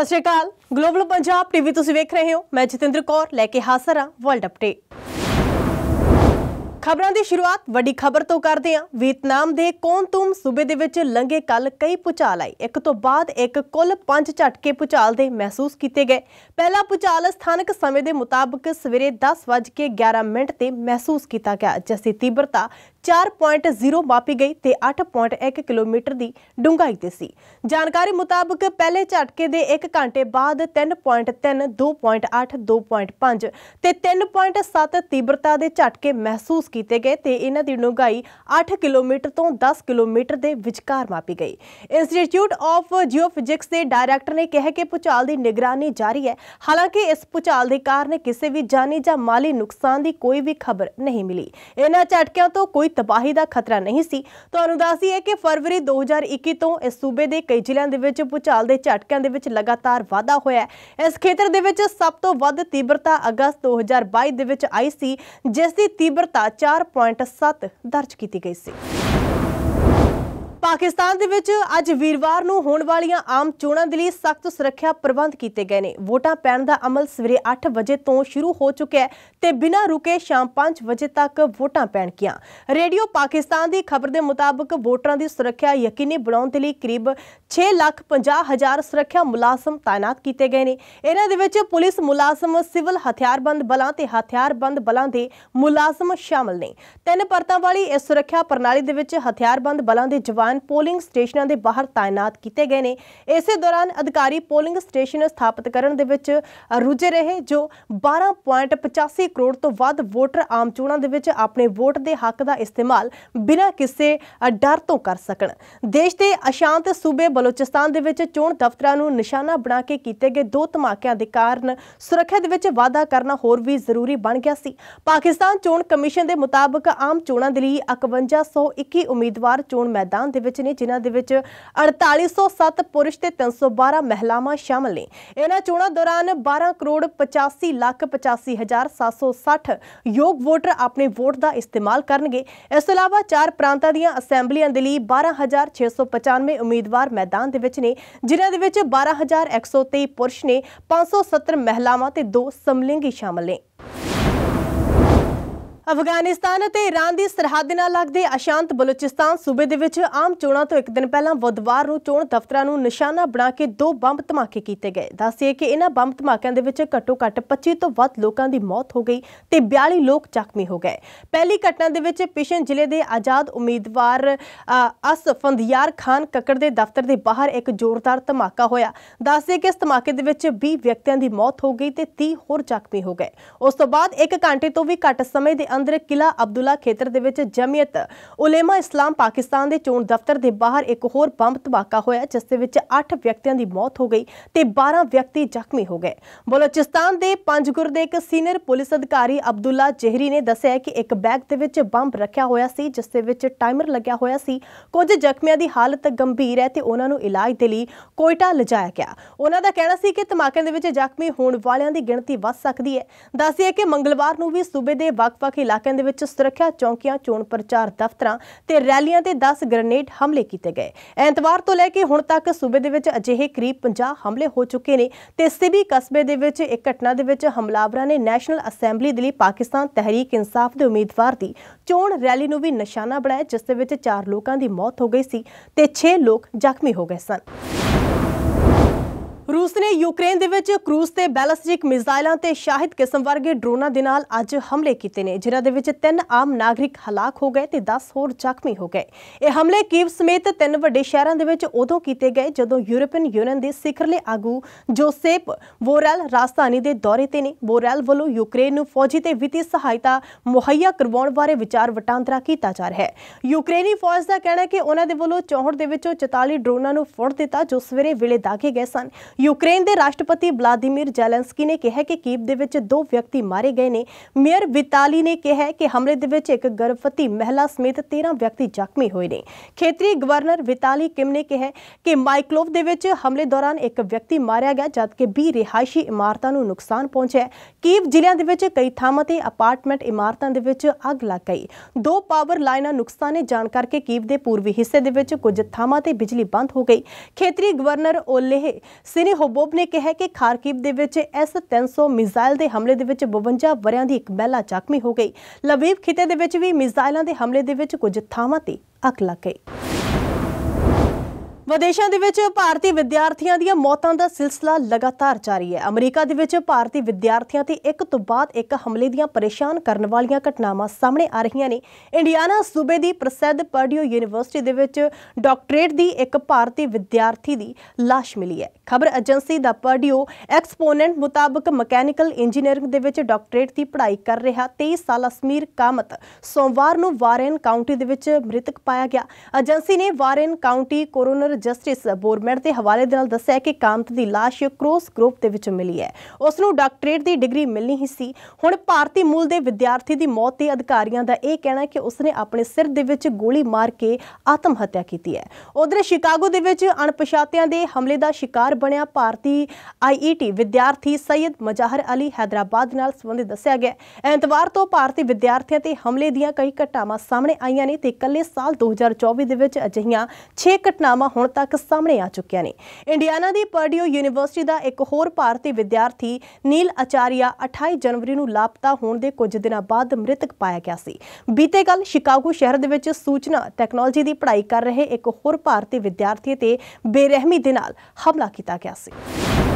ਸਤਿ ਸ਼੍ਰੀ ਅਕਾਲ ਗਲੋਬਲ ਪੰਜਾਬ ਟੀਵੀ ਤੁਸੀਂ ਵੇਖ ਰਹੇ ਹੋ ਮੈਂ ਜਤਿੰਦਰ ਕੌਰ ਲੈ ਕੇ ਹਾਜ਼ਰ ਹਾਂ ਵਰਲਡ ਅਪਡੇਟ ਖਬਰਾਂ ਦੀ ਸ਼ੁਰੂਆਤ ਵੱਡੀ ਖਬਰ ਤੋਂ ਕਰਦੇ ਹਾਂ ਵੀਤਨਾਮ ਦੇ ਕੋਨਤੂਮ ਸੂਬੇ ਦੇ ਵਿੱਚ ਲੰਗੇ ਕੱਲ ਕਈ ਪੁਚਾਲ ਆਏ ਇੱਕ ਤੋਂ ਬਾਅਦ ਇੱਕ ਕੁੱਲ 5 ਝਟਕੇ ਪੁਚਾਲ ਦੇ ਮਹਿਸੂਸ ਕੀਤੇ ਗਏ ਪਹਿਲਾ ਪੁਚਾਲ ਸਥਾਨਕ ਸਮੇਂ ਦੇ ਮੁਤਾਬਕ ਸਵੇਰੇ 10:11 ਮਿੰਟ ਤੇ ਮਹਿਸੂਸ ਕੀਤਾ ਗਿਆ ਜਿਸ ਦੀ ਤੀਬਰਤਾ 4.0 ਮਾਪੀ ਗਈ ਤੇ 8.1 ਕਿਲੋਮੀਟਰ ਦੀ ਡੂੰਘਾਈ ਤੇ ਸੀ ਜਾਣਕਾਰੀ ਮੁਤਾਬਕ ਪਹਿਲੇ ਝਟਕੇ ਦੇ 1 ਘੰਟੇ ਬਾਅਦ 3.3 2.8 2.5 ਤੇ 3.7 ਤੀਬਰਤਾ ਦੇ ਝਟਕੇ ਮਹਿਸੂਸ ਕੀਤੇ ਗਏ ਤੇ ਇਹਨਾਂ ਦੀ ਡੂੰਘਾਈ 8 ਕਿਲੋਮੀਟਰ ਤੋਂ 10 ਕਿਲੋਮੀਟਰ ਦੇ ਵਿਚਕਾਰ ਮਾਪੀ ਗਈ ਇੰਸਟੀਚਿਊਟ ਆਫ ਜੀਓਫਿਜ਼ਿਕਸ ਦੇ ਡਾਇਰੈਕਟਰ ਨੇ ਕਿਹਾ ਕਿ ਭੂਚਾਲ ਦੀ ਨਿਗਰਾਨੀ ਜਾਰੀ ਹੈ ਹਾਲਾਂਕਿ ਇਸ ਭੂਚਾਲ ਦੇ ਕਾਰਨ ਕਿਸੇ ਵੀ ਜਾਨੀ ਜਾਂ ਮਾਲੀ ਨੁਕਸਾਨ ਦੀ ਕੋਈ ਵੀ ਖਬਰ ਨਹੀਂ ਮਿਲੀ ਇਹਨਾਂ ਝਟਕਿਆਂ ਤੋਂ ਕੋਈ ਤਬਾਹੀ ਦਾ ਖਤਰਾ ਨਹੀਂ ਸੀ ਤੁਹਾਨੂੰ ਦੱਸਦੀ ਹੈ ਕਿ ਫਰਵਰੀ 2021 ਤੋਂ ਇਸ ਸੂਬੇ ਦੇ ਕਈ ਜ਼ਿਲ੍ਹਿਆਂ ਦੇ ਵਿੱਚ ਭੂਚਾਲ ਦੇ ਝਟਕਿਆਂ ਦੇ ਵਿੱਚ ਲਗਾਤਾਰ ਵਾਧਾ ਹੋਇਆ ਹੈ ਇਸ ਖੇਤਰ ਦੇ ਵਿੱਚ ਸਭ ਤੋਂ ਵੱਧ ਤੀਬਰਤਾ ਅਗਸਤ 2022 ਦੇ ਵਿੱਚ ਆਈ ਸੀ ਜਿਸ ਦੀ ਤੀਬਰਤਾ 4.7 ਦਰਜ ਕੀਤੀ ਗਈ ਸੀ ਪਾਕਿਸਤਾਨ ਦੇ ਵਿੱਚ ਅੱਜ ਵੀਰਵਾਰ ਨੂੰ ਹੋਣ ਵਾਲੀਆਂ ਆਮ ਚੋਣਾਂ ਦੇ ਲਈ ਸਖਤ ਸੁਰੱਖਿਆ ਪ੍ਰਬੰਧ ਕੀਤੇ ਗਏ ਨੇ ਵੋਟਾਂ ਪੈਣ ਦਾ ਅਮਲ ਸਵੇਰੇ 8 ਵਜੇ ਤੋਂ ਸ਼ੁਰੂ ਹੋ ਚੁੱਕਿਆ ਤੇ ਬਿਨਾਂ ਰੁਕੇ ਸ਼ਾਮ 5 ਵਜੇ ਤੱਕ ਵੋਟਾਂ ਪੈਣਗੀਆਂ ਰੇਡੀਓ ਪਾਕਿਸਤਾਨ ਦੀ ਖਬਰ ਦੇ ਮੁਤਾਬਕ ਵੋਟਰਾਂ ਦੀ ਸੁਰੱਖਿਆ ਯਕੀਨੀ ਬਣਾਉਣ ਦੇ ਲਈ ਕਰੀਬ 650000 ਸੁਰੱਖਿਆ ਮੁਲਾਜ਼ਮ ਤਾਇਨਾਤ ਕੀਤੇ ਗਏ ਨੇ ਇਹਨਾਂ ਦੇ ਵਿੱਚ ਪੁਲਿਸ ਮੁਲਾਜ਼ਮ ਸਿਵਲ ਹਥਿਆਰਬੰਦ ਬਲਾਂ ਤੇ ਹਥਿਆਰਬੰਦ ਬਲਾਂ ਦੇ ਮੁਲਾਜ਼ਮ ਸ਼ਾਮਲ ਨੇ ਤਿੰਨ ਪਰਤਾਂ ਵਾਲੀ ਇਸ ਸੁਰੱਖਿਆ ਪ੍ਰਣਾਲੀ ਦੇ ਵਿੱਚ ਹਥਿਆਰਬੰਦ ਬਲਾਂ ਦੇ ਜਵਾਨ ਦੌਰਾਨ ਪੋਲਿੰਗ ਸਟੇਸ਼ਨਾਂ ਦੇ ਬਾਹਰ ਤਾਇਨਾਤ ਕੀਤੇ ਗਏ ਨੇ ਇਸੇ ਦੌਰਾਨ ਅਧਿਕਾਰੀ ਪੋਲਿੰਗ ਸਟੇਸ਼ਨ ਸਥਾਪਿਤ ਕਰਨ ਦੇ ਵਿੱਚ ਰੁੱਝੇ ਰਹੇ ਜੋ 12.85 ਕਰੋੜ ਤੋਂ ਵੱਧ ਵੋਟਰ ਆਮ ਚੋਣਾਂ ਦੇ ਵਿੱਚ ਆਪਣੇ ਵੋਟ ਦੇ ਹੱਕ ਦਾ ਇਸਤੇਮਾਲ ਬਿਨਾਂ ਕਿਸੇ ਡਰ ਤੋਂ ਕਰ ਸਕਣ ਦੇਸ਼ ਦੇ ਅਸ਼ਾਂਤ ਸੂਬੇ ਬਲੋਚਿਸਤਾਨ ਦੇ ਵਿੱਚ ਚੋਣ ਦਫ਼ਤਰਾਂ ਨੂੰ ਨਿਸ਼ਾਨਾ ਬਣਾ ਕੇ ਕੀਤੇ ਗਏ ਦੋ ਧਮਾਕਿਆਂ ਦੇ ਕਾਰਨ ਸੁਰੱਖਿਆ ਦੇ ਵਿੱਚ ਵਾਧਾ ਕਰਨਾ ਹੋਰ ਵੀ ਜ਼ਰੂਰੀ ਬਣ ਗਿਆ ਸੀ ਪਾਕਿਸਤਾਨ ਚੋਣ ਕਮਿਸ਼ਨ ਦੇ ਮੁਤਾਬਕ ਆਮ ਚੋਣਾਂ ਦੇ ਲਈ 5121 ਉਮੀਦਵਾਰ ਚੋਣ ਮੈਦਾਨ ਦੇ ਦੇ ਵਿੱਚ ਨੇ ਜਿਨ੍ਹਾਂ ਦੇ ਵਿੱਚ 4807 ਪੁਰਸ਼ ਤੇ 312 ਮਹਿਲਾਵਾਂ ਸ਼ਾਮਲ ਨੇ ਇਹਨਾਂ ਚੋਣਾਂ ਦੌਰਾਨ 12 ਕਰੋੜ 85 ਲੱਖ 85 ਹਜ਼ਾਰ 760 ਯੋਗ ਵੋਟਰ ਆਪਣੇ ਵੋਟ ਦਾ ਇਸਤੇਮਾਲ ਕਰਨਗੇ ਇਸ ਤੋਂ ਇਲਾਵਾ ਚਾਰ ਪ੍ਰਾਂਤਾਂ ਦੀਆਂ ਅਸੈਂਬਲੀਆਂ ਦੇ ਲਈ 12695 ਉਮੀਦਵਾਰ ਮੈਦਾਨ ਦੇ ਵਿੱਚ ਨੇ ਜਿਨ੍ਹਾਂ ਦੇ ਵਿੱਚ 12123 ਪੁਰਸ਼ ਨੇ 570 ਮਹਿਲਾਵਾਂ ਤੇ ਦੋ ਸਮਲਿੰਗੀ ਸ਼ਾਮਲ ਨੇ ਅਫਗਾਨਿਸਤਾਨ ਅਤੇ ਇਰਾਨ ਦੀ ਸਰਹੱਦ ਦੇ ਨਾਲ ਲੱਗਦੇ ਅਸ਼ਾਂਤ ਬਲੂਚਿਸਤਾਨ ਸੂਬੇ ਦੇ ਵਿੱਚ ਆਮ ਚੋਣਾਂ ਤੋਂ ਇੱਕ ਦਿਨ ਪਹਿਲਾਂ ਬੁੱਧਵਾਰ ਨੂੰ ਚੋਣ ਦਫ਼ਤਰਾਂ ਨੂੰ ਨਿਸ਼ਾਨਾ ਬਣਾ ਕੇ ਦੋ ਬੰਬ ਧਮਾਕੇ ਕੀਤੇ ਗਏ ਦੱਸਿਆ ਕਿ ਇਹਨਾਂ ਬੰਬ ਧਮਾਕਿਆਂ ਦੇ ਵਿੱਚ ਘੱਟੋ-ਘੱਟ 25 ਤੋਂ ਵੱਧ ਲੋਕਾਂ ਦੀ ਮੌਤ ਹੋ ਗਈ ਤੇ 42 ਲੋਕ ਜ਼ਖਮੀ ਹੋ ਗਏ ਪਹਿਲੀ ਘਟਨਾ ਦੇ ਵਿੱਚ ਪਿਸ਼ਨ ਜ਼ਿਲ੍ਹੇ ਦੇ ਆਜ਼ਾਦ ਉਮੀਦਵਾਰ ਫੰਦਿਆਰ ਖਾਨ ਕੱਕੜ ਦੇ ਦਫ਼ਤਰ ਦੇ ਬਾਹਰ ਇੱਕ ਜ਼ੋਰਦਾਰ ਧਮਾਕਾ ਹੋਇਆ ਦੱਸਿਆ ਕਿ ਇਸ ਧਮਾਕੇ ਦੇ ਵਿੱਚ 20 ਵਿਅਕਤੀਆਂ ਦੀ ਮੌਤ ਹੋ ਗਈ ਤੇ 30 ਹੋਰ ਜ਼ਖਮੀ ਹੋ ਗਏ ਉਸ ਤੋਂ ਬਾਅਦ 1 ਘੰਟੇ ਤੋਂ ਵੀ ਘੱਟ ਸਮੇਂ ਦੇ ਅੰਦਰ ਕਿਲਾ ਅਬਦੁੱਲਾ ਖੇਤਰ ਦੇ ਵਿੱਚ ਜਮੀਅਤ ਉਲੇਮਾ ਇਸਲਾਮ ਪਾਕਿਸਤਾਨ ਦੇ ਚੋਣ ਦਫ਼ਤਰ ਦੇ ਬਾਹਰ ਇੱਕ ਹੋਰ ਬੰਬ ਧਮਾਕਾ ਹੋਇਆ ਜਿਸ ਦੇ ਵਿੱਚ 8 ਵਿਅਕਤੀਆਂ ਦੀ ਮੌਤ ਹੋ ਗਈ ਤੇ 12 ਵਿਅਕਤੀ ਜ਼ਖਮੀ ਹੋ ਗਏ ਬਲੋਚਿਸਤਾਨ ਦੇ ਪੰਜਗੁਰ ਦੇ ਇੱਕ ਸੀਨੀਅਰ ਪੁਲਿਸ ਅਧਿਕਾਰੀ ਅਬਦੁੱਲਾ ਜਹਿਰੀ ਨੇ ਦੱਸਿਆ ਕਿ ਇੱਕ ਬੈਗ ਦੇ ਵਿੱਚ ਬੰਬ ਰੱਖਿਆ ਹੋਇਆ ਸੀ ਜਿਸ ਦੇ ਵਿੱਚ ਟਾਈਮਰ ਲੱਗਿਆ ਹੋਇਆ ਸੀ ਕੁਝ ਜ਼ਖਮੀਆਂ ਦੀ ਹਾਲਤ ਗੰਭੀਰ ਹੈ ਤੇ ਉਹਨਾਂ ਨੂੰ ਇਲਾਜ ਦੇ ਲਈ ਕੋਇਟਾ ਲਿਜਾਇਆ ਗਿਆ ਉਹਨਾਂ ਦਾ ਕਹਿਣਾ ਸੀ ਕਿ ਧਮਾਕਿਆਂ ਦੇ ਵਿੱਚ ਜ਼ਖਮੀ ਹੋਣ ਵਾਲਿਆਂ ਦੀ ਗਿਣਤੀ ਵੱਧ ਸਕਦੀ ਹੈ ਦੱਸਿਆ ਕਿ ਮੰਗਲਵਾਰ ਨੂੰ ਵੀ ਸੂਬੇ ਦੇ ਵੱਖ-ਵੱਖ ਇਲਾਕਿਆਂ ਦੇ ਵਿੱਚ ਸੁਰੱਖਿਆ ਚੌਕੀਆਂ ਚੋਣ ਪ੍ਰਚਾਰ ਦਫ਼ਤਰਾਂ ਤੇ ਰੈਲੀਆਂ ਤੇ 10 ਗ੍ਰੇਨੇਡ ਹਮਲੇ ਕੀਤੇ ਗਏ ਐਤਵਾਰ ਤੋਂ ਲੈ ਕੇ ਹੁਣ ਤੱਕ ਸੂਬੇ ਦੇ ਵਿੱਚ ਅਜਿਹੇ ਕਰੀਬ 50 ਹਮਲੇ ਹੋ ਚੁੱਕੇ ਨੇ ਤੇ ਸਿਬੀ ਕਸਬੇ ਦੇ ਵਿੱਚ ਇੱਕ ਘਟਨਾ ਦੇ ਵਿੱਚ ਹਮਲਾਵਰਾਂ ਨੇ ਨੈਸ਼ਨਲ ਅਸੈਂਬਲੀ ਦੇ ਲਈ ਪਾਕਿਸਤਾਨ ਤਹਿਰੀਕ ਇਨਸਾਫ ਦੇ ਉਮੀਦਵਾਰ ਦੀ ਚੋਣ ਰੈਲੀ ਨੂੰ ਵੀ ਨਿਸ਼ਾਨਾ ਬਣਾਇਆ ਜਿਸ ਦੇ ਵਿੱਚ 4 ਲੋਕਾਂ ਦੀ ਮੌਤ ਹੋ ਗਈ ਸੀ ਤੇ 6 ਲੋਕ ਜ਼ਖਮੀ ਹੋ ਗਏ ਸਨ ਰੂਸ ਨੇ ਯੂਕਰੇਨ ਦੇ ਵਿੱਚ ਕਰੂਜ਼ ਤੇ ਬੈਲਿਸਟਿਕ ਮਿਜ਼ਾਈਲਾਂ ਤੇ ਸ਼ਾਹਿਦ ਕਿਸਮ ਵਰਗੇ ਡਰੋਨਾਂ ਦੇ ਨਾਲ ਅੱਜ ਹਮਲੇ ਕੀਤੇ ਨੇ ਜਿਨ੍ਹਾਂ ਦੇ ਵਿੱਚ ਤਿੰਨ ਆਮ ਨਾਗਰਿਕ ਹਲਾਕ ਹੋ ਗਏ ਤੇ 10 ਹੋਰ ਜ਼ਖਮੀ ਹੋ ਗਏ ਇਹ ਹਮਲੇ ਕੀਵ ਸਮੇਤ ਤਿੰਨ ਵੱਡੇ ਸ਼ਹਿਰਾਂ ਦੇ ਵਿੱਚ ਉਦੋਂ ਕੀਤੇ ਗਏ ਜਦੋਂ ਯੂਰੋਪੀਅਨ ਯੂਨੀਅਨ ਦੇ ਸਿਖਰਲੇ ਆਗੂ ਜੋਸੇਪ ਬੋਰੈਲ ਰਾਜਧਾਨੀ ਦੇ ਦੌਰੇ ਤੇ ਨੇ ਬੋਰੈਲ ਵੱਲੋਂ ਯੂਕਰੇਨ ਨੂੰ ਫੌਜੀ ਤੇ ਵਿੱਤੀ ਸਹਾਇਤਾ ਮੁਹੱਈਆ ਕਰਵਾਉਣ ਬਾਰੇ ਵਿਚਾਰ ਵਟਾਂਦਰਾ ਕੀਤਾ ਜਾ ਰਿਹਾ ਹੈ ਯੂਕਰੇਨੀ ਫੌਜ ਦਾ ਕਹਿਣਾ ਹੈ ਕਿ ਉਹਨਾਂ ਦੇ ਵੱਲੋਂ 64 ਦੇ ਵਿੱਚੋਂ 44 ਡਰੋਨਾਂ ਨੂੰ ਫੜ ਦਿੱਤਾ ਜੋ ਸਵੇਰੇ ਵੇਲੇ ਦਾਗੇ ਗਏ ਸਨ ਯੂਕਰੇਨ ਦੇ ਰਾਸ਼ਟਰਪਤੀ ਵਲਾਦੀਮੀਰ ਜ਼ੈਲੈਂਸਕੀ ਨੇ ਕਿਹਾ ਕਿ ਕੀਵ ਦੇ ਵਿੱਚ ਦੋ ਵਿਅਕਤੀ ਮਾਰੇ ਗਏ ਨੇ ਮੇਅਰ ਵਿਤਾਲੀ ਨੇ ਕਿਹਾ ਕਿ ਹਮਲੇ ਦੇ ਵਿੱਚ ਇੱਕ ਗਰਭਵਤੀ ਮਹਿਲਾ ਸਮੇਤ 13 ਵਿਅਕਤੀ ਜ਼ਖਮੀ ਹੋਏ ਨੇ ਖੇਤਰੀ ਗਵਰਨਰ ਵਿਤਾਲੀ ਕਿਮ ਨੇ ਕਿਹਾ ਕਿ ਮਾਈਕਲੋਵ ਦੇ ਵਿੱਚ ਹਮਲੇ ਦੌਰਾਨ ਇੱਕ ਵਿਅਕਤੀ ਮਾਰਿਆ ਗਿਆ ਜਦਕਿ 20 ਰਿਹਾਇਸ਼ੀ ਇਮਾਰਤਾਂ ਨੂੰ ਨੁਕਸਾਨ ਪਹੁੰਚਿਆ ਕੀਵ ਜ਼ਿਲ੍ਹਿਆਂ ਦੇ ਵਿੱਚ ਕਈ ਥਾਵਾਂ ਤੇ ਅਪਾਰਟਮੈਂਟ ਇਮਾਰਤਾਂ ਦੇ ਵਿੱਚ ਅੱਗ ਲੱਗ ਗਈ ਦੋ ਪਾਵਰ ਲਾਈਨਾਂ ਨੁਕਸਾਨੇ ਜਾਣ ਕਰਕੇ ਕੀਵ ਦੇ ਪੂਰਬੀ ਹਿੱਸੇ ਦੇ ਵਿੱਚ ਕੁਝ ਥਾਵਾਂ ਤੇ ਬਿਜਲੀ ਬੰਦ ਹੋ ਗਈ ਖੇਤਰੀ ਗਵਰਨਰ ਓਲੇਹ ਸਿਨੇਹੋ ਬੋਬ ਨੇ ਕਿਹਾ ਕਿ ਖਾਰਕੀਵ ਦੇ ਵਿੱਚ ਐਸ 300 ਮਿਜ਼ਾਈਲ ਦੇ ਹਮਲੇ ਦੇ ਵਿੱਚ 52 ਵਰਿਆਂ ਦੀ ਇੱਕ ਮਹਿਲਾ ਜ਼ਖਮੀ ਹੋ ਗਈ ਲਵੀਵ ਖਿਤੇ ਦੇ ਵਿੱਚ ਵੀ ਮਿਜ਼ਾਈਲਾਂ ਦੇ ਹਮਲੇ ਦੇ ਵਿੱਚ ਕੁਝ ਥਾਵਾਂ ਤੇ ਅੱਗ ਲੱਗ ਗਈ ਵਿਦੇਸ਼ਾਂ ਦੇ ਵਿੱਚ ਭਾਰਤੀ ਵਿਦਿਆਰਥੀਆਂ ਦੀਆਂ ਮੌਤਾਂ ਦਾ ਸਿਲਸਿਲਾ ਲਗਾਤਾਰ ਜਾਰੀ ਹੈ ਅਮਰੀਕਾ ਦੇ ਵਿੱਚ ਭਾਰਤੀ ਵਿਦਿਆਰਥੀਆਂ ਤੇ ਇੱਕ ਤੋਂ ਬਾਅਦ ਇੱਕ ਹਮਲੇ ਦੀਆਂ ਪਰੇਸ਼ਾਨ ਕਰਨ ਵਾਲੀਆਂ ਘਟਨਾਵਾਂ ਸਾਹਮਣੇ ਆ ਰਹੀਆਂ ਨੇ ਇੰਡੀਆਨਾ ਸੂਬੇ ਦੀ ਪ੍ਰਸਿੱਧ ਪਰਡਿਓ ਯੂਨੀਵਰਸਿਟੀ ਦੇ ਵਿੱਚ ਡਾਕਟਰੇਟ ਦੀ ਇੱਕ ਭਾਰਤੀ ਵਿਦਿਆਰਥੀ ਦੀ ਲਾਸ਼ ਮਿਲੀ ਹੈ ਖਬਰ ਏਜੰਸੀ ਦਾ ਪਰਡਿਓ ਐਕਸਪੋਨੈਂਟ ਮੁਤਾਬਕ ਮਕੈਨੀਕਲ ਇੰਜੀਨੀਅਰਿੰਗ ਦੇ ਵਿੱਚ ਡਾਕਟਰੇਟ ਦੀ ਪੜ੍ਹਾਈ ਕਰ ਰਿਹਾ 23 ਸਾਲ ਅਸਮੀਰ ਕਾਮਤ ਸੋਮਵਾਰ ਨੂੰ ਵਾਰਨ ਕਾਉਂਟੀ ਦੇ ਵਿੱਚ ਮ੍ਰਿਤਕ ਪਾਇਆ ਗਿਆ ਏਜੰਸੀ ਨੇ ਵਾਰਨ ਕਾਉਂਟੀ ਕੋਰੋਨਰ ਜਸਟਿਸ ਬੋਰਮੈਂਟ ਦੇ ਹਵਾਲੇ ਦੇ ਨਾਲ ਦੱਸਿਆ ਕਿ ਕਾਮਤ ਦੀ ਲਾਸ਼ ਕ੍ਰੋਸ ਗਰੁੱਪ ਦੇ ਵਿੱਚ ਮਿਲੀ ਹੈ ਉਸ ਨੂੰ ਡਾਕਟਰੇਟ ਦੀ ਡਿਗਰੀ ਮਿਲਣੀ ਹੀ ਸੀ ਹੁਣ ਭਾਰਤੀ ਮੂਲ ਦੇ ਵਿਦਿਆਰਥੀ ਦੀ ਮੌਤ ਤੇ ਅਧਿਕਾਰੀਆਂ ਦਾ ਇਹ ਕਹਿਣਾ ਕਿ ਉਸਨੇ ਆਪਣੇ ਸਿਰ ਦੇ ਵਿੱਚ ਗੋਲੀ ਮਾਰ ਕੇ ਆਤਮ ਹੱਤਿਆ ਕੀਤੀ ਹੈ ਉਧਰ ਸ਼ਿਕਾਗੋ ਦੇ ਵਿੱਚ ਅਣਪਛਾਤਿਆਂ ਦੇ ਹਮਲੇ ਦਾ ਸ਼ਿਕਾਰ ਬਣਿਆ ਭਾਰਤੀ ਆਈਈਟੀ ਵਿਦਿਆਰਥੀ ਸੈਦ ਮਜਾਹਰ ਅਲੀ ਹైదరాబాద్ ਨਾਲ ਸੰਬੰਧਿਤ ਦੱਸਿਆ ਗਿਆ ਐਤਵਾਰ ਤੋਂ ਭਾਰਤੀ ਵਿਦਿਆਰਥੀਆਂ ਤੇ ਹਮਲੇ ਦੀਆਂ ਕਈ ਘਟਨਾਵਾਂ ਸਾਹਮਣੇ ਆਈਆਂ ਨੇ ਤੇ ਇਕੱਲੇ ਸਾਲ 2024 ਦੇ ਵਿੱਚ ਅਜਿਹੀਆਂ 6 ਘਟਨਾਵਾਂ ਹੁਣ ਰਿਪੋਰਟ ਤੱਕ ਸਾਹਮਣੇ ਆ ਚੁੱਕਿਆ ਨੇ ਇੰਡੀਆਨਾ ਦੀ ਪਰਡਿਓ ਯੂਨੀਵਰਸਿਟੀ ਦਾ ਇੱਕ ਹੋਰ ਭਾਰਤੀ ਵਿਦਿਆਰਥੀ ਨੀਲ ਅਚਾਰੀਆ 28 ਜਨਵਰੀ ਨੂੰ ਲਾਪਤਾ ਹੋਣ ਦੇ ਕੁਝ ਦਿਨਾਂ ਬਾਅਦ ਮ੍ਰਿਤਕ ਪਾਇਆ ਗਿਆ ਸੀ ਬੀਤੇ ਕੱਲ ਸ਼ਿਕਾਗੋ ਸ਼ਹਿਰ ਦੇ ਵਿੱਚ ਸੂਚਨਾ ਟੈਕਨੋਲੋਜੀ ਦੀ ਪੜ੍ਹਾਈ ਕਰ ਰਹੇ ਇੱਕ ਹੋਰ ਭਾਰਤੀ ਵਿਦਿਆਰਥੀ ਤੇ ਬੇਰਹਿਮੀ ਦੇ ਨਾਲ ਹਮਲਾ ਕੀਤਾ ਗਿਆ ਸੀ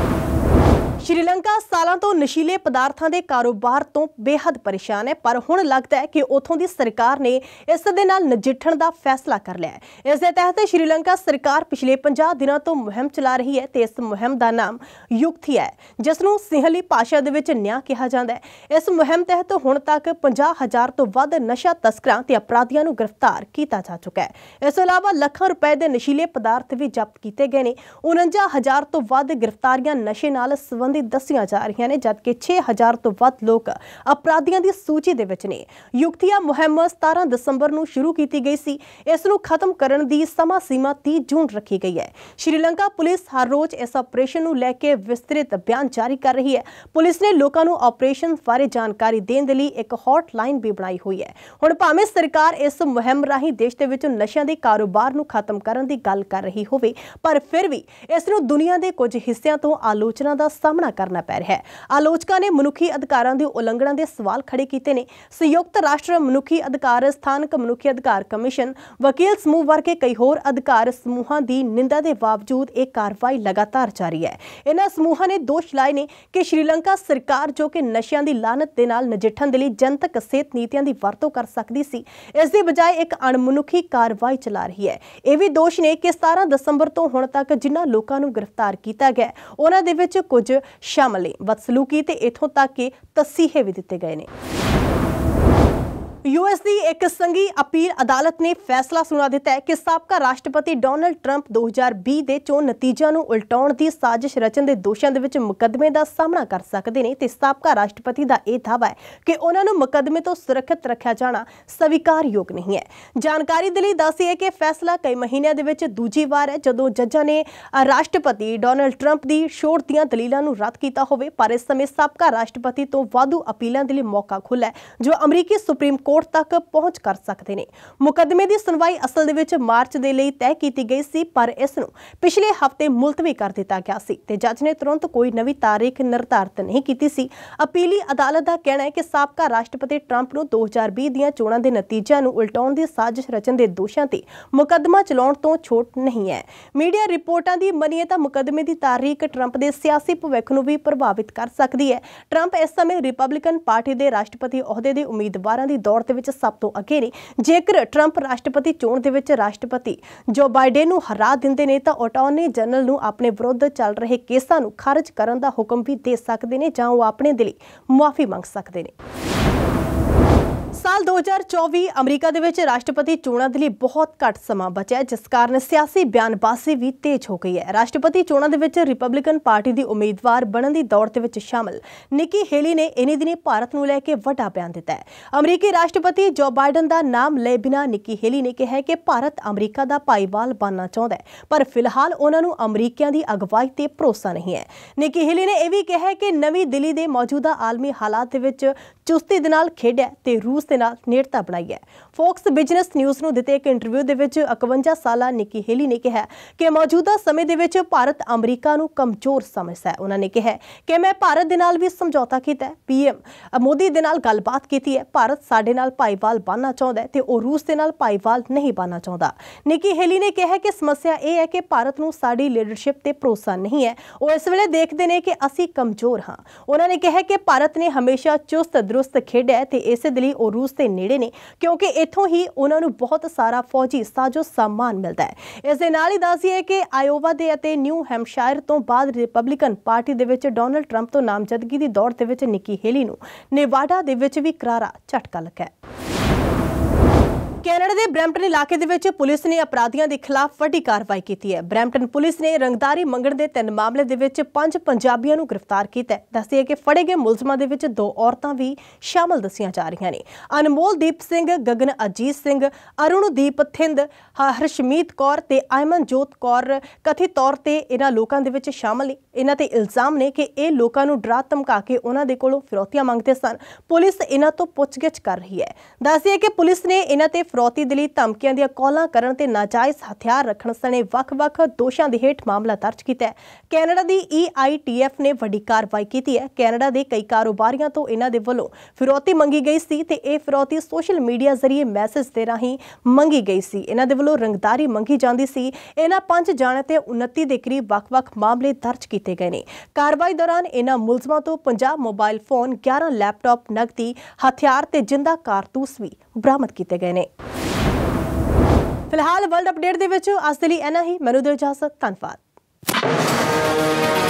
ਸ਼੍ਰੀਲੰਕਾ ਸਾਲਾਂ ਤੋਂ ਨਸ਼ੀਲੇ ਪਦਾਰਥਾਂ ਦੇ ਕਾਰੋਬਾਰ ਤੋਂ ਬੇਹੱਦ ਪਰੇਸ਼ਾਨ ਹੈ ਪਰ ਹੁਣ ਲੱਗਦਾ ਹੈ ਕਿ ਉਥੋਂ ਦੀ ਸਰਕਾਰ ਨੇ ਇਸ ਦੇ ਨਾਲ ਨਜਿੱਠਣ ਦਾ ਫੈਸਲਾ ਕਰ ਲਿਆ ਹੈ ਇਸ ਦੇ ਤਹਿਤ ਸ਼੍ਰੀਲੰਕਾ ਸਰਕਾਰ ਪਿਛਲੇ 50 ਦਿਨਾਂ ਤੋਂ ਮੁਹਿੰਮ ਚਲਾ ਰਹੀ ਹੈ ਤੇ ਇਸ ਮੁਹਿੰਮ ਦਾ ਨਾਮ ਯੁਕਤੀ ਹੈ ਜਿਸ ਨੂੰ ਸਿੰਹਲੀ ਭਾਸ਼ਾ ਦੇ ਵਿੱਚ ਨਿਆਂ ਕਿਹਾ ਜਾਂਦਾ ਹੈ ਇਸ ਮੁਹਿੰਮ ਤਹਿਤ ਹੁਣ ਤੱਕ 50000 ਤੋਂ ਵੱਧ ਨਸ਼ਾ ਤਸਕਰਾਂ ਤੇ ਅਪਰਾਧੀਆਂ ਨੂੰ ਗ੍ਰਿਫਤਾਰ ਕੀਤਾ ਜਾ ਚੁੱਕਾ ਹੈ ਇਸ ਤੋਂ ਇਲਾਵਾ ਲੱਖਾਂ ਰੁਪਏ ਦੇ ਨਸ਼ੀਲੇ ਪਦਾਰਥ ਵੀ ਜ਼ਬਤ ਕੀਤੇ ਗਏ ਨੇ 49000 ਤੋਂ ਵੱਧ ਗ੍ਰਿਫਤਾਰੀਆਂ ਨਸ਼ੇ ਨਾਲ ਸਬੰਧ ਸੰਬੰਧੀ ਦੱਸੀਆਂ ਜਾ ਰਹੀਆਂ ਨੇ ਜਦਕਿ 6000 ਤੋਂ ਵੱਧ ਲੋਕ ਅਪਰਾਧੀਆਂ ਦੀ ਸੂਚੀ ਦੇ ਵਿੱਚ ਨੇ ਯੁਕਤੀਆ ਮੁਹਿੰਮ 17 ਦਸੰਬਰ ਨੂੰ ਸ਼ੁਰੂ ਕੀਤੀ ਗਈ ਸੀ ਇਸ ਨੂੰ ਖਤਮ ਕਰਨ ਦੀ ਸਮਾਂ ਸੀਮਾ 30 ਜੂਨ ਰੱਖੀ ਗਈ ਹੈ ਸ਼੍ਰੀਲੰਕਾ ਪੁਲਿਸ ਹਰ ਰੋਜ਼ ਇਸ ਆਪਰੇਸ਼ਨ ਨੂੰ ਲੈ ਕੇ ਵਿਸਤ੍ਰਿਤ ਬਿਆਨ ਜਾਰੀ ਕਰ ਰਹੀ ਹੈ ਪੁਲਿਸ ਨੇ ਲੋਕਾਂ ਨੂੰ ਆਪਰੇਸ਼ਨ ਬਾਰੇ ਜਾਣਕਾਰੀ ਦੇਣ ਦੇ ਲਈ ਇੱਕ ਹੌਟਲਾਈਨ ਵੀ ਬਣਾਈ ਹੋਈ ਹੈ ਹੁਣ ਭਾਵੇਂ ਸਰਕਾਰ ਇਸ ਮੁਹਿੰਮ ਰਾਹੀਂ ਦੇਸ਼ ਦੇ ਵਿੱਚ ਨਸ਼ਿਆਂ ਦੇ ਕਾਰੋਬਾਰ ਨੂੰ ਖਤਮ ਕਰਨ ਦੀ ਗੱਲ ਕਰ ਰਹੀ ਹੋਵੇ ਪਰ ਫਿਰ ਵੀ ਇਸ ਨੂੰ ਦੁਨੀਆ ਦੇ ਕੁਝ ਹਿੱਸਿਆਂ ਤੋਂ ਆਲੋਚਨਾ ਦਾ ਸਾਹਮਣਾ ਸਾਹਮਣਾ ਕਰਨਾ ਪੈ ਰਿਹਾ ਹੈ ਆਲੋਚਕਾਂ ਨੇ ਮਨੁੱਖੀ ਅਧਿਕਾਰਾਂ ਦੀ ਉਲੰਘਣਾ ਦੇ ਸਵਾਲ ਖੜੇ ਕੀਤੇ ਨੇ ਸੰਯੁਕਤ ਰਾਸ਼ਟਰ ਮਨੁੱਖੀ ਅਧਿਕਾਰ ਸਥਾਨਕ ਮਨੁੱਖੀ ਅਧਿਕਾਰ ਕਮਿਸ਼ਨ ਵਕੀਲ ਸਮੂਹ ਵਰਗੇ ਕਈ ਹੋਰ ਅਧਿਕਾਰ ਸਮੂਹਾਂ ਦੀ ਨਿੰਦਾ ਦੇ ਬਾਵਜੂਦ ਇਹ ਕਾਰਵਾਈ ਲਗਾਤਾਰ ਜਾਰੀ ਹੈ ਇਹਨਾਂ ਸਮੂਹਾਂ ਨੇ ਦੋਸ਼ ਲਾਏ ਨੇ ਕਿ ਸ਼੍ਰੀਲੰਕਾ ਸਰਕਾਰ ਜੋ ਕਿ ਨਸ਼ਿਆਂ ਦੀ ਲਾਨਤ ਦੇ ਨਾਲ ਨਜਿੱਠਣ ਦੇ ਲਈ ਜਨਤਕ ਸਿਹਤ ਨੀਤੀਆਂ ਦੀ ਵਰਤੋਂ ਕਰ ਸਕਦੀ ਸੀ ਇਸ ਦੀ ਬਜਾਏ ਇੱਕ ਅਣਮਨੁੱਖੀ ਕਾਰਵਾਈ ਚਲਾ ਰਹੀ ਹੈ ਇਹ ਵੀ ਦੋਸ਼ ਨੇ ਕਿ 17 ਦਸੰਬਰ ਤੋਂ ਹੁਣ ਤੱਕ ਜਿਨ੍ਹਾਂ ਲੋਕਾਂ ਨੂੰ ਗ੍ਰਿਫਤਾਰ ਕੀਤਾ ਗਿਆ ਉਹਨਾਂ ਦੇ ਵਿੱਚ ਕੁਝ ਸ਼ਾਮਲ ਨੇ ਬਦਸਲੂਕੀ ਤੇ ਇਥੋਂ ਤੱਕ ਕਿ ਤਸੀਹੇ ਵੀ ਦਿੱਤੇ ਗਏ ਨੇ ਯੂਐਸ ਦੀ ਇੱਕ ਸੰਗੀ ਅਪੀਲ ਅਦਾਲਤ ਨੇ ਫੈਸਲਾ ਸੁਣਾ ਦਿੱਤਾ ਹੈ ਕਿ ਸਾਬਕਾ ਰਾਸ਼ਟਰਪਤੀ ਡੋਨਲਡ ਟਰੰਪ 2020 ਦੇ ਚੋਣ ਨਤੀਜਿਆਂ ਨੂੰ ਉਲਟਾਉਣ ਦੀ ਸਾਜ਼ਿਸ਼ ਰਚਨ ਦੇ ਦੋਸ਼ਾਂ ਦੇ ਵਿੱਚ ਮੁਕੱਦਮੇ ਦਾ ਸਾਹਮਣਾ ਕਰ ਸਕਦੇ ਨੇ ਤੇ ਸਾਬਕਾ ਰਾਸ਼ਟਰਪਤੀ ਦਾ ਇਹ ਦਾਅਵਾ ਹੈ ਕਿ ਉਹਨਾਂ ਨੂੰ ਮੁਕੱਦਮੇ ਤੋਂ ਸੁਰੱਖਿਅਤ ਰੱਖਿਆ ਜਾਣਾ ਸਵੀਕਾਰਯੋਗ ਨਹੀਂ ਹੈ ਜਾਣਕਾਰੀ ਦੇ ਲਈ ਦੱਸਿਆ ਕਿ ਫੈਸਲਾ ਕਈ ਮਹੀਨਿਆਂ ਦੇ ਵਿੱਚ ਦੂਜੀ ਵਾਰ ਹੈ ਜਦੋਂ ਜੱਜਾਂ ਨੇ ਰਾਸ਼ਟਰਪਤੀ ਡੋਨਲਡ ਟਰੰਪ ਦੀ ਸ਼ੋਰ ਦੀਆਂ ਦਲੀਲਾਂ ਨੂੰ ਰੱਦ ਕੀਤਾ ਹੋਵੇ ਪਰ ਇਸ ਸਮੇਂ ਸਾਬਕਾ ਰਾਸ਼ਟਰਪਤੀ ਤੋਂ ਵਾਧੂ ਅਪੀਲਾਂ ਦੇ ਲਈ ਮੌਕਾ ਖੁੱਲ੍ਹਾ ਹੈ ਜੋ ਅਮਰੀਕੀ ਸੁਪਰੀਮ ਕੋਰਟ ਕੋਰਟ ਤੱਕ ਪਹੁੰਚ ਕਰ ਸਕਦੇ ਨੇ ਮੁਕਦਮੇ ਦੀ ਸੁਣਵਾਈ ਅਸਲ ਦੇ ਵਿੱਚ ਮਾਰਚ ਦੇ ਲਈ ਤੈਅ ਕੀਤੀ ਗਈ ਸੀ ਪਰ ਇਸ ਨੂੰ ਪਿਛਲੇ ਹਫ਼ਤੇ ਮੁਲਤਵੀ ਕਰ ਦਿੱਤਾ ਗਿਆ ਸੀ ਤੇ ਜੱਜ ਨੇ ਤੁਰੰਤ ਕੋਈ ਨਵੀਂ ਤਾਰੀਖ ਨਿਰਧਾਰਤ ਨਹੀਂ ਕੀਤੀ ਸੀ ਅਪੀਲੀ ਅਦਾਲਤ ਦਾ ਕਹਿਣਾ ਹੈ ਕਿ ਸਾਬਕਾ ਰਾਸ਼ਟਰਪਤੀ ਟਰੰਪ ਨੂੰ 2020 ਦੀਆਂ ਚੋਣਾਂ ਦੇ ਨਤੀਜਿਆਂ ਨੂੰ ਉਲਟਾਉਣ ਦੀ ਸਾਜ਼ਿਸ਼ ਰਚਨ ਦੇ ਦੋਸ਼ਾਂ ਤੇ ਮੁਕਦਮਾ ਚਲਾਉਣ ਤੋਂ ਛੋਟ ਨਹੀਂ ਹੈ ਮੀਡੀਆ ਰਿਪੋਰਟਾਂ ਦੀ ਮੰਨੀਏ ਤਾਂ ਮੁਕਦਮੇ ਦੀ ਤਾਰੀਖ ਟਰੰਪ ਦੇ ਸਿਆਸੀ ਭਵਿੱਖ ਨੂੰ ਵੀ ਪ੍ਰਭਾਵਿਤ ਕਰ ਸਕਦੀ ਹੈ ਟਰੰਪ ਇਸ ਸਮੇਂ ਰਿਪਬਲਿਕਨ ਪਾਰਟੀ ਦੇ ਰਾਸ਼ਟਰਪਤੀ ਅਹੁਦੇ ਦੇ ਉਮੀਦਵਾਰਾਂ ਦੀ ਦੌੜ ਦੇ ਵਿੱਚ ਸਭ ਤੋਂ ਅੱਗੇ ਨੇ ਜੇਕਰ ਟਰੰਪ ਰਾਸ਼ਟਰਪਤੀ ਚੋਣ ਦੇ ਵਿੱਚ ਰਾਸ਼ਟਰਪਤੀ ਜੋ ਬਾਈਡਨ ਨੂੰ ਹਰਾ ਦਿੰਦੇ ਨੇ ਤਾਂ ਅਟਾਰਨੀ ਜਨਰਲ ਨੂੰ ਆਪਣੇ ਵਿਰੁੱਧ ਚੱਲ ਰਹੇ ਕੇਸਾਂ ਨੂੰ ਖਾਰਜ ਕਰਨ ਦਾ ਹੁਕਮ ਵੀ ਦੇ ਸਕਦੇ ਨੇ ਜਾਂ ਉਹ ਆਪਣੇ ਦੇ ਲਈ ਮਾਫੀ ਮੰਗ ਸਕਦੇ ਨੇ ਸਾਲ 2024 ਅਮਰੀਕਾ ਦੇ ਵਿੱਚ ਰਾਸ਼ਟਰਪਤੀ ਚੋਣਾਂ ਦੇ ਲਈ ਬਹੁਤ ਘੱਟ ਸਮਾਂ ਬਚਿਆ ਜਿਸ ਕਾਰਨ ਸਿਆਸੀ ਬਿਆਨਬਾਜ਼ੀ ਵੀ ਤੇਜ਼ ਹੋ ਗਈ ਹੈ ਰਾਸ਼ਟਰਪਤੀ ਚੋਣਾਂ ਦੇ ਵਿੱਚ ਰਿਪਬਲਿਕਨ ਪਾਰਟੀ ਦੀ ਉਮੀਦਵਾਰ ਬਣਨ ਦੀ ਦੌੜ ਦੇ ਵਿੱਚ ਸ਼ਾਮਲ ਨਿੱਕੀ ਹੇਲੀ ਨੇ ਇਨੀ ਦਿਨੀ ਭਾਰਤ ਨੂੰ ਲੈ ਕੇ ਵੱਡਾ ਬਿਆਨ ਦਿੱਤਾ ਹੈ ਅਮਰੀਕੀ ਰਾਸ਼ਟਰਪਤੀ ਜੋ ਬਾਈਡਨ ਦਾ ਨਾਮ ਲਏ ਬਿਨਾ ਨਿੱਕੀ ਹੇਲੀ ਨੇ ਕਿਹਾ ਕਿ ਭਾਰਤ ਅਮਰੀਕਾ ਦਾ ਭਾਈਵਾਲ ਬਣਨਾ ਚਾਹੁੰਦਾ ਹੈ ਪਰ ਫਿਲਹਾਲ ਉਹਨਾਂ ਨੂੰ ਅਮਰੀਕੀਆਂ ਦੀ ਅਗਵਾਈ ਤੇ ਭਰੋਸਾ ਨਹੀਂ ਹੈ ਨਿੱਕੀ ਹੇਲੀ ਨੇ ਇਹ ਵੀ ਕਿਹਾ ਕਿ ਨਵੀਂ ਦਿੱਲੀ ਦੇ ਮੌਜੂਦਾ ਆਲਮੀ ਹਾਲਾਤ ਦੇ ਵਿੱਚ ਚੁਸਤੀ ਦੇ ਨਾਲ ਖੇਡਿਆ ਤੇ ਰੂਸ ਦੇ ਨਾਲ ਨੇੜਤਾ ਬਣਾਈ ਹੈ ਫੋਕਸ ਬਿਜ਼ਨਸ ਨਿਊਜ਼ ਨੂੰ ਦਿੱਤੇ ਇੱਕ ਇੰਟਰਵਿਊ ਦੇ ਵਿੱਚ 51 ਸਾਲਾ ਨਿੱਕੀ ਹੇਲੀ ਨੇ ਕਿਹਾ ਕਿ ਮੌਜੂਦਾ ਸਮੇਂ ਦੇ ਵਿੱਚ ਭਾਰਤ ਅਮਰੀਕਾ ਨੂੰ ਕਮਜ਼ੋਰ ਸਮਝਦਾ ਹੈ ਉਹਨਾਂ ਨੇ ਕਿਹਾ ਕਿ ਮੈਂ ਭਾਰਤ ਦੇ ਨਾਲ ਵੀ ਸਮਝੌਤਾ ਕੀਤਾ ਹੈ ਪੀਐਮ ਮੋਦੀ ਦੇ ਨਾਲ ਗੱਲਬਾਤ ਕੀਤੀ ਹੈ ਭਾਰਤ ਸਾਡੇ ਨਾਲ ਭਾਈਵਾਲ ਬਣਨਾ ਚਾਹੁੰਦਾ ਹੈ ਤੇ ਉਹ ਰੂਸ ਦੇ ਨਾਲ ਭਾਈਵਾਲ ਨਹੀਂ ਬਣਨਾ ਚਾਹੁੰਦਾ ਨਿੱਕੀ ਹੇਲੀ ਨੇ ਕਿਹਾ ਕਿ ਸਮੱਸਿਆ ਇਹ ਹੈ ਕਿ ਭਾਰਤ ਨੂੰ ਸਾਡੀ ਲੀਡਰਸ਼ਿਪ ਤੇ ਭਰੋਸਾ ਨਹੀਂ ਹੈ ਉਹ ਇਸ ਵੇਲੇ ਦੇਖਦੇ ਨੇ ਕਿ ਅਸੀਂ ਕਮਜ਼ੋਰ ਹਾਂ ਉਹਨਾਂ ਨੇ ਕਿਹਾ ਕਿ ਭਾਰਤ ਨੇ ਹਮੇਸ਼ਾ ਚੁਸਤ ਤੰਦਰੁਸਤ ਖੇਡਿਆ ਤੇ ਇਸੇ ਲਈ ਉਹ ਰੂਸ ਦੇ ਨੇੜੇ ਨੇ ਕਿਉਂਕਿ ਇੱਥੋਂ ਹੀ ਉਹਨਾਂ ਨੂੰ ਬਹੁਤ ਸਾਰਾ ਫੌਜੀ ਸਾਜੋ ਸਨਮਾਨ ਮਿਲਦਾ ਹੈ ਇਸ ਦੇ ਨਾਲ ਹੀ ਦੱਸੀਏ ਕਿ ਆਇਓਵਾ ਦੇ ਅਤੇ ਨਿਊ ਹੈਮਸ਼ਾਇਰ ਤੋਂ ਬਾਅਦ ਰਿਪਬਲਿਕਨ ਪਾਰਟੀ ਦੇ ਵਿੱਚ ਡੋਨਲਡ ਟਰੰਪ ਤੋਂ ਨਾਮਜ਼ਦਗੀ ਦੀ ਦੌੜ ਦੇ ਵਿੱਚ ਨਿੱਕੀ ਹੇਲੀ ਨੂੰ ਨੇਵਾਡਾ ਦੇ ਵਿੱਚ ਵੀ ਕਰਾਰਾ ਝਟਕਾ ਲੱਗਾ ਕੈਨੇਡਾ ਦੇ ਬ੍ਰੈਂਪਟਨ ਇਲਾਕੇ ਦੇ ਵਿੱਚ ਪੁਲਿਸ ਨੇ ਅਪਰਾਧੀਆਂ ਦੇ ਖਿਲਾਫ ਵੱਡੀ ਕਾਰਵਾਈ ਕੀਤੀ ਹੈ ਬ੍ਰੈਂਪਟਨ ਪੁਲਿਸ ਨੇ ਰੰਗਦਾਰੀ ਮੰਗਣ ਦੇ ਤਿੰਨ ਮਾਮਲੇ ਦੇ ਵਿੱਚ ਪੰਜ ਪੰਜਾਬੀਆਂ ਨੂੰ ਗ੍ਰਿਫਤਾਰ ਕੀਤਾ ਹੈ ਦੱਸਿਆ ਕਿ ਫੜੇ ਗਏ ਮੁਲਜ਼ਮਾਂ ਦੇ ਵਿੱਚ ਦੋ ਔਰਤਾਂ ਵੀ ਸ਼ਾਮਲ ਦੱਸੀਆਂ ਜਾ ਰਹੀਆਂ ਨੇ ਅਨਮੋਲਦੀਪ ਸਿੰਘ ਗਗਨ ਅਜੀਤ ਸਿੰਘ ਅਰੁਣਦੀਪ ਥਿੰਦ ਹਰਸ਼ਮੀਤ ਕੌਰ ਤੇ ਆਇਮਨਜੋਤ ਕੌਰ ਕਥਿਤ ਤੌਰ ਤੇ ਇਹਨਾਂ ਲੋਕਾਂ ਦੇ ਵਿੱਚ ਸ਼ਾਮਲ ਨੇ ਇਹਨਾਂ ਤੇ ਇਲਜ਼ਾਮ ਨੇ ਕਿ ਇਹ ਲੋਕਾਂ ਨੂੰ ਡਰਾ ਧਮਕਾ ਕੇ ਉਹਨਾਂ ਦੇ ਕੋਲੋਂ ਫਿਰੌਤੀਆਂ ਮੰਗਦੇ ਸਨ ਪੁਲਿਸ ਇਹਨਾਂ ਤੋਂ ਪੁੱਛਗਿੱਛ ਕਰ ਰਹੀ ਹੈ ਦੱਸਿਆ ਕਿ ਪੁਲਿਸ ਨੇ ਇਹਨਾਂ ਤੇ ਫਰੋਤੀ ਦੇ ਲਈ ਧਮਕੀਆਂ ਦੀਆਂ ਕਾਲਾਂ ਕਰਨ ਤੇ ਨਾਜਾਇਜ਼ ਹਥਿਆਰ ਰੱਖਣ ਸਣੇ ਵੱਖ-ਵੱਖ ਦੋਸ਼ਾਂ ਦੇ ਹੇਠ ਮਾਮਲਾ ਦਰਜ ਕੀਤਾ ਹੈ ਕੈਨੇਡਾ ਦੀ EITF ਨੇ ਵੱਡੀ ਕਾਰਵਾਈ ਕੀਤੀ ਹੈ ਕੈਨੇਡਾ ਦੇ ਕਈ ਕਾਰੋਬਾਰੀਆਂ ਤੋਂ ਇਹਨਾਂ ਦੇ ਵੱਲੋਂ ਫਰੋਤੀ ਮੰਗੀ ਗਈ ਸੀ ਤੇ ਇਹ ਫਰੋਤੀ ਸੋਸ਼ਲ ਮੀਡੀਆ ਜ਼ਰੀਏ ਮੈਸੇਜ ਦੇ ਰਾਹੀਂ ਮੰਗੀ ਗਈ ਸੀ ਇਹਨਾਂ ਦੇ ਵੱਲੋਂ ਰੰਗਦਾਰੀ ਮੰਗੀ ਜਾਂਦੀ ਸੀ ਇਹਨਾਂ ਪੰਜ ਜਾਣੇ ਤੇ 29 ਦੇ ਕਰੀਬ ਵੱਖ-ਵੱਖ ਮਾਮਲੇ ਦਰਜ ਕੀਤੇ ਗਏ ਨੇ ਕਾਰਵਾਈ ਦੌਰਾਨ ਇਹਨਾਂ ਮੁਲਜ਼ਮਾਂ ਤੋਂ 50 ਮੋਬਾਈਲ ਫੋਨ 11 ਲੈਪਟਾਪ ਨਕਦੀ ਹਥਿਆਰ ਤੇ ਜਿੰਦਾ ਕਾਰਤੂਸ ਵੀ ਬਰਾਮਦ ਕੀਤੇ ਗਏ ਨੇ ਫਿਲਹਾਲ ਵਰਲਡ ਅਪਡੇਟ ਦੇ ਵਿੱਚ ਅੱਜ ਦੇ ਲਈ ਐਨਾ ਹੀ ਮੈਨੂੰ ਦਿਓ ਇਜਾਜ਼ਤ ਧੰਨਵਾਦ